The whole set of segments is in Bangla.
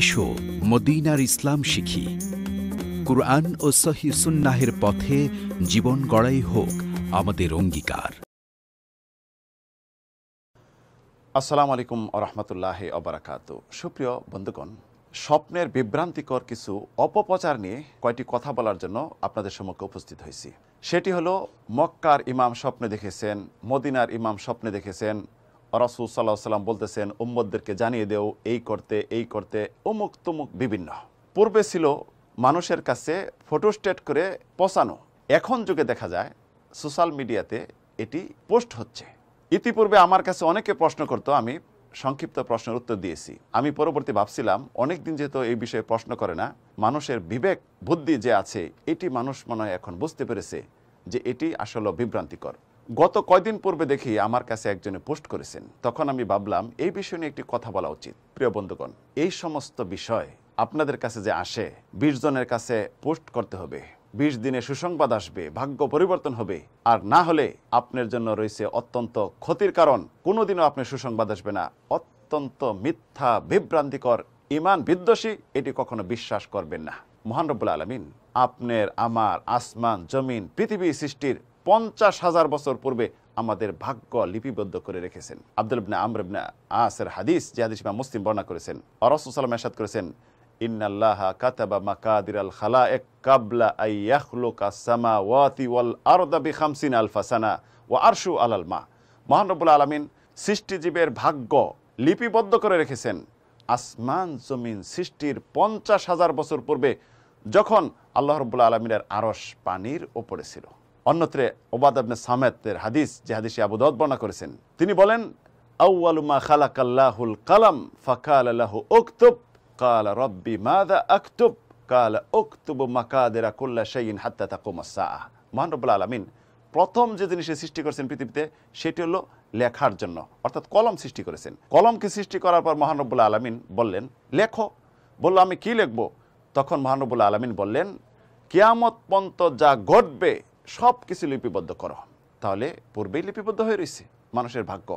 এসো মদিনার ইসলাম শিখি কুরআন ও সহি সুন্নাহের পথে জীবন গড়াই হোক আমাদের অঙ্গীকার আসসালাম আলাইকুম আহমতুল্লাহ অবরাকাত সুপ্রিয় বন্ধুগণ স্বপ্নের বিভ্রান্তিকর কিছু অপপ্রচার নিয়ে কয়টি কথা বলার জন্য আপনাদের সম্মুখে উপস্থিত হয়েছি সেটি হলো মক্কার ইমাম স্বপ্নে দেখেছেন মদিনার ইমাম স্বপ্নে দেখেছেন রাসুল সাল্লাহ সাল্লাম বলতেছেন উম্মদদেরকে জানিয়ে দেও এই করতে এই করতে অমুক তমুক বিভিন্ন পূর্বে ছিল মানুষের কাছে ফটোস্টেট করে পচানো এখন যুগে দেখা যায় সোশ্যাল মিডিয়াতে এটি পোস্ট হচ্ছে ইতিপূর্বে আমার কাছে অনেকে প্রশ্ন করতো আমি সংক্ষিপ্ত প্রশ্নের উত্তর দিয়েছি আমি পরবর্তী ভাবছিলাম অনেক দিন যেহেতু এই বিষয়ে প্রশ্ন করে না মানুষের বিবেক বুদ্ধি যে আছে এটি মানুষ মনে হয় এখন বুঝতে পেরেছে যে এটি আসলে বিভ্রান্তিকর গত কয়দিন পূর্বে দেখি আমার কাছে একজনে পোস্ট করেছেন তখন আমি ভাবলাম এই বিষয় নিয়ে একটি কথা বলা উচিত প্রিয় বন্ধুগণ এই সমস্ত বিষয় আপনাদের কাছে যে আসে বিশ জনের কাছে পোস্ট করতে হবে বিশ দিনে সুসংবাদ আসবে ভাগ্য পরিবর্তন হবে আর না হলে আপনার জন্য রয়েছে অত্যন্ত ক্ষতির কারণ কোনোদিনও আপনার সুসংবাদ আসবে না অত্যন্ত মিথ্যা বিভ্রান্তিকর ইমান বিদ্বেষী এটি কখনো বিশ্বাস করবেন না মহানরবুল আলমিন আপনার আমার আসমান জমিন পৃথিবী সৃষ্টির পঞ্চাশ হাজার বছর পূর্বে আমাদের ভাগ্য লিপিবদ্ধ করে রেখেছেন আব্দুল ইবনা আমর ইবনা আসের হাদিস যে হাদিস ইমাম মুসলিম বর্ণনা করেছেন অরসুসাল্লাম এরশাদ করেছেন ইন্নাল্লাহ কাতাবা মাকাদির আল খালা এক কাবলা আইয়াখলুকা সামা ওয়াতি ওয়াল আরদা বি খামসিন আলফা সানা ও আরশু আল মা মহানবুল আলমিন সৃষ্টিজীবের ভাগ্য লিপিবদ্ধ করে রেখেছেন আসমান জমিন সৃষ্টির পঞ্চাশ হাজার বছর পূর্বে যখন আল্লাহ রবুল্লা আলমিনের আরস পানির ওপরে ছিল অন্যত্রে ওবাদ আবনে সামেতের হাদিস যে হাদিসে আবুদাউদ বর্ণনা করেছেন তিনি বলেন আউ্বালুমা খালাকাল্লাহুল কালাম ফাকাল আল্লাহু উক্তুব কাল রব্বি মাদা আক্তুব কাল উক্তুব মাকাদেরা কুল্লা শাইন হাত্তা তাকুমাসা মহান রব্বুল আলমিন প্রথম যে জিনিসে সৃষ্টি করেছেন পৃথিবীতে সেটি হলো লেখার জন্য অর্থাৎ কলম সৃষ্টি করেছেন কলমকে সৃষ্টি করার পর মহানবুল্লা আলমিন বললেন লেখো বলল আমি কি লিখবো তখন মহানবুল আলমিন বললেন কিয়ামত পন্ত যা ঘটবে সব কিছু লিপিবদ্ধ করো তাহলে পূর্বেই লিপিবদ্ধ হয়ে রয়েছে মানুষের ভাগ্য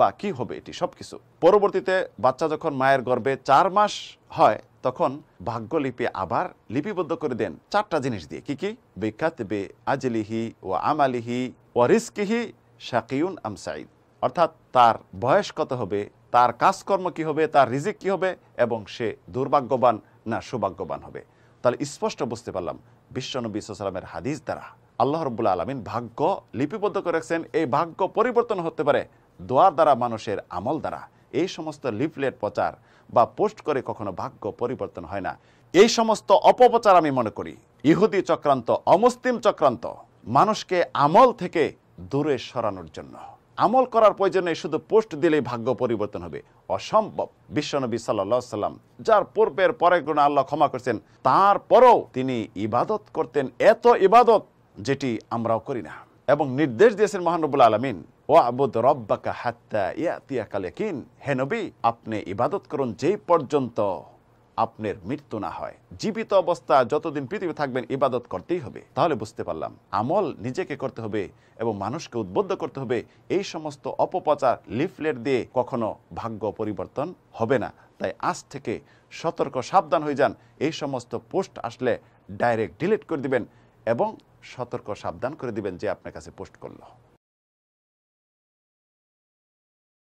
বা কি হবে এটি সব কিছু পরবর্তীতে বাচ্চা যখন মায়ের গর্ভে চার মাস হয় তখন ভাগ্যলিপি আবার লিপিবদ্ধ করে দেন চারটা জিনিস দিয়ে কি কি বিখ্যাত বে আজলিহি ও আমালিহি ও রিস্কিহি শাকিউন আমসাইদ অর্থাৎ তার বয়স কত হবে তার কাজকর্ম কি হবে তার রিজিক কি হবে এবং সে দুর্ভাগ্যবান না সৌভাগ্যবান হবে তাহলে স্পষ্ট বুঝতে পারলাম বিশ্বনবী সালামের হাদিস দ্বারা আল্লাহ রব্বুল আলমিন ভাগ্য লিপিবদ্ধ করে রাখছেন এই ভাগ্য পরিবর্তন হতে পারে দোয়ার দ্বারা মানুষের আমল দ্বারা এই সমস্ত লিফলেট প্রচার বা পোস্ট করে কখনো ভাগ্য পরিবর্তন হয় না এই সমস্ত অপপ্রচার আমি মনে করি ইহুদি চক্রান্ত অমুসলিম চক্রান্ত মানুষকে আমল থেকে দূরে সরানোর জন্য আমল করার প্রয়োজনে শুধু পোস্ট দিলেই ভাগ্য পরিবর্তন হবে অসম্ভব বিশ্বনবী সাল্লা সাল্লাম যার পূর্বের পরে গুণ আল্লাহ ক্ষমা করছেন তারপরেও তিনি ইবাদত করতেন এত ইবাদত যেটি আমরাও করি না এবং নির্দেশ দিয়েছেন মহানবুল আলমিন ও আবুদ রব্বাকা হাত্তা ইয়া কালেকিন হে নবী আপনি ইবাদত করুন যেই পর্যন্ত আপনার মৃত্যু না হয় জীবিত অবস্থা যতদিন পৃথিবী থাকবেন ইবাদত করতেই হবে তাহলে বুঝতে পারলাম আমল নিজেকে করতে হবে এবং মানুষকে উদ্বুদ্ধ করতে হবে এই সমস্ত অপপ্রচার লিফলেট দিয়ে কখনো ভাগ্য পরিবর্তন হবে না তাই আজ থেকে সতর্ক সাবধান হয়ে যান এই সমস্ত পোস্ট আসলে ডাইরেক্ট ডিলিট করে দিবেন এবং সতর্ক সাবধান করে দিবেন যে আপনার কাছে পোস্ট করলো